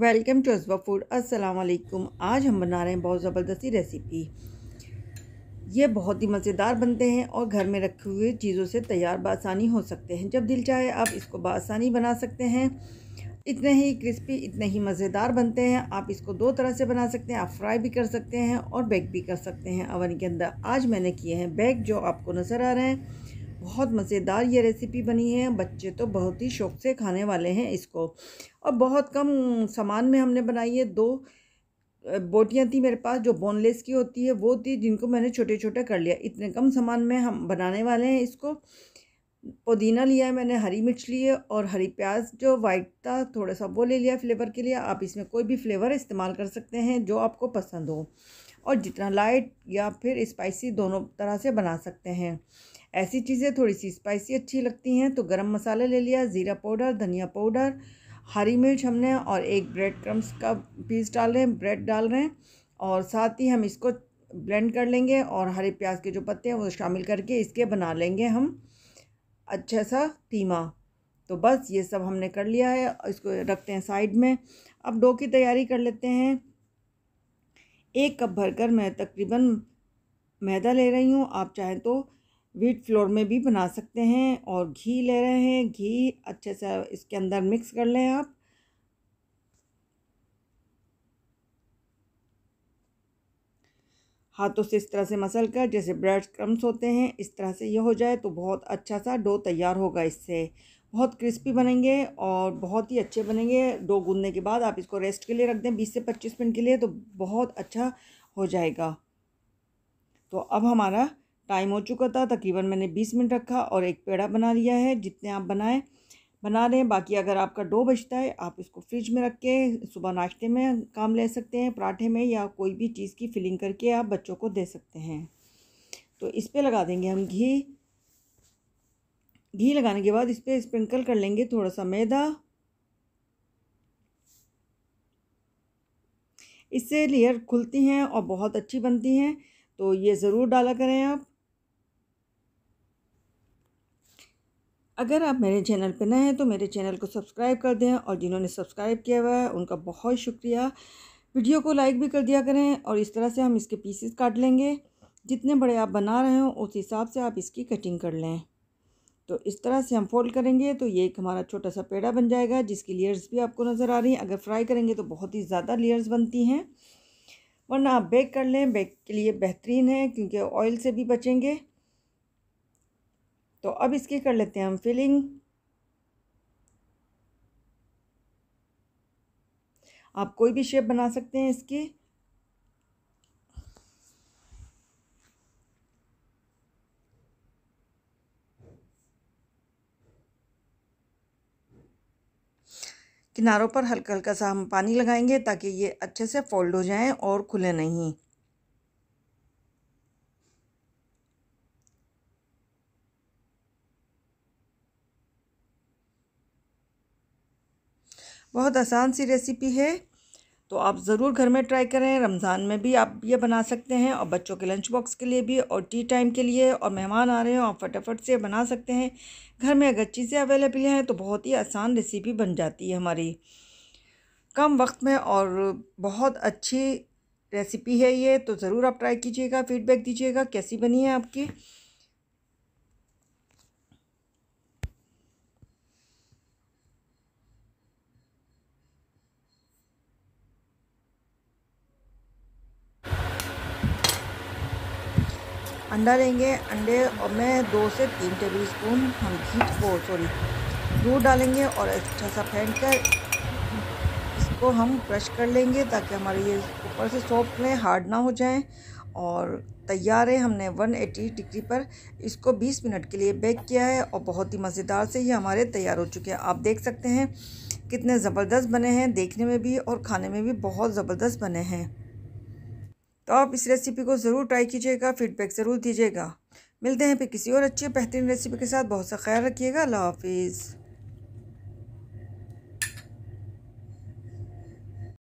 welcome to अजवा food अस्सलाम वालेकुम आज हम बना रहे हैं बहुत ज़बरदस्ती रेसिपी ये बहुत ही मज़ेदार बनते हैं और घर में रखे हुए चीज़ों से तैयार बासानी हो सकते हैं जब दिल चाहे आप इसको बासानी बना सकते हैं इतने ही क्रिस्पी इतने ही मज़ेदार बनते हैं आप इसको दो तरह से बना सकते हैं आप फ्राई भी कर सकते हैं और बेक भी कर सकते हैं अवन के अंदर आज मैंने किए हैं बेक जो आपको नज़र आ रहे हैं बहुत मज़ेदार ये रेसिपी बनी है बच्चे तो बहुत ही शौक़ से खाने वाले हैं इसको और बहुत कम सामान में हमने बनाई है दो बोटियाँ थी मेरे पास जो बोनलेस की होती है वो थी जिनको मैंने छोटे छोटे कर लिया इतने कम सामान में हम बनाने वाले हैं इसको पुदीना लिया है मैंने हरी मिर्च ली है और हरी प्याज जो वाइट था थोड़ा सा वो ले लिया फ्लेवर के लिए आप इसमें कोई भी फ्लेवर इस्तेमाल कर सकते हैं जो आपको पसंद हो और जितना लाइट या फिर स्पाइसी दोनों तरह से बना सकते हैं ऐसी चीज़ें थोड़ी सी स्पाइसी अच्छी लगती हैं तो गरम मसाला ले लिया ज़ीरा पाउडर धनिया पाउडर हरी मिर्च हमने और एक ब्रेड क्रम्स का पीस डाल रहे हैं ब्रेड डाल रहे हैं और साथ ही हम इसको ब्लेंड कर लेंगे और हरे प्याज के जो पत्ते हैं वो शामिल करके इसके बना लेंगे हम अच्छा सा कीमा तो बस ये सब हमने कर लिया है इसको रखते हैं साइड में अब डो की तैयारी कर लेते हैं एक कप भरकर मैं तकरीबन मैदा ले रही हूँ आप चाहें तो व्हीट फ्लोर में भी बना सकते हैं और घी ले रहे हैं घी अच्छे से इसके अंदर मिक्स कर लें आप हाथों से इस तरह से मसल कर जैसे ब्रेड क्रम्स होते हैं इस तरह से ये हो जाए तो बहुत अच्छा सा डो तैयार होगा इससे बहुत क्रिस्पी बनेंगे और बहुत ही अच्छे बनेंगे डो गूंदने के बाद आप इसको रेस्ट के लिए रख दें बीस से पच्चीस मिनट के लिए तो बहुत अच्छा हो जाएगा तो अब हमारा टाइम हो चुका था तकरीबन मैंने बीस मिनट रखा और एक पेड़ा बना लिया है जितने आप बनाएं बना लें बाकी अगर आपका डो बचता है आप इसको फ्रिज में रख के सुबह नाश्ते में काम ले सकते हैं पराठे में या कोई भी चीज़ की फिलिंग करके आप बच्चों को दे सकते हैं तो इस पर लगा देंगे हम घी घी लगाने के बाद इस पर स्प्रिंकल कर लेंगे थोड़ा सा मैदा इससे लेयर खुलती हैं और बहुत अच्छी बनती हैं तो ये ज़रूर डाला करें आप अगर आप मेरे चैनल पर नए हैं तो मेरे चैनल को सब्सक्राइब कर दें और जिन्होंने सब्सक्राइब किया हुआ है उनका बहुत शुक्रिया वीडियो को लाइक भी कर दिया करें और इस तरह से हम इसके पीसेस काट लेंगे जितने बड़े आप बना रहे हो उस हिसाब से आप इसकी कटिंग कर लें तो इस तरह से हम फोल्ड करेंगे तो ये एक हमारा छोटा सा पेड़ा बन जाएगा जिसकी लेयर्स भी आपको नज़र आ रही हैं अगर फ्राई करेंगे तो बहुत ही ज़्यादा लेयर्स बनती हैं वरना आप बेक कर लें बेक के लिए बेहतरीन है क्योंकि ऑयल से भी बचेंगे तो अब इसकी कर लेते हैं हम फिलिंग आप कोई भी शेप बना सकते हैं इसकी किनारों पर हल्का हल्का सा हम पानी लगाएंगे ताकि ये अच्छे से फोल्ड हो जाएं और खुले नहीं बहुत आसान सी रेसिपी है तो आप ज़रूर घर में ट्राई करें रमज़ान में भी आप ये बना सकते हैं और बच्चों के लंच बॉक्स के लिए भी और टी टाइम के लिए और मेहमान आ रहे हैं आप फटाफट से बना सकते हैं घर में अगर चीज़ें अवेलेबल हैं तो बहुत ही आसान रेसिपी बन जाती है हमारी कम वक्त में और बहुत अच्छी रेसिपी है ये तो ज़रूर आप ट्राई कीजिएगा फीडबैक दीजिएगा कैसी बनी है आपकी अंडा लेंगे अंडे और मैं दो से तीन टेबल स्पून हम घी को सॉरी दूध डालेंगे और अच्छा सा फेंट कर इसको हम क्रश कर लेंगे ताकि हमारे ये ऊपर से सॉफ्ट रहें हार्ड ना हो जाए और तैयार है हमने 180 डिग्री पर इसको 20 मिनट के लिए बेक किया है और बहुत ही मज़ेदार से ये हमारे तैयार हो चुके हैं आप देख सकते हैं कितने ज़बरदस्त बने हैं देखने में भी और खाने में भी बहुत ज़बरदस्त बने हैं तो आप इस रेसिपी को ज़रूर ट्राई कीजिएगा फीडबैक ज़रूर दीजिएगा मिलते हैं फिर किसी और अच्छी बेहतरीन रेसिपी के साथ बहुत सा ख्याल रखिएगा अल्लाह हाफिज़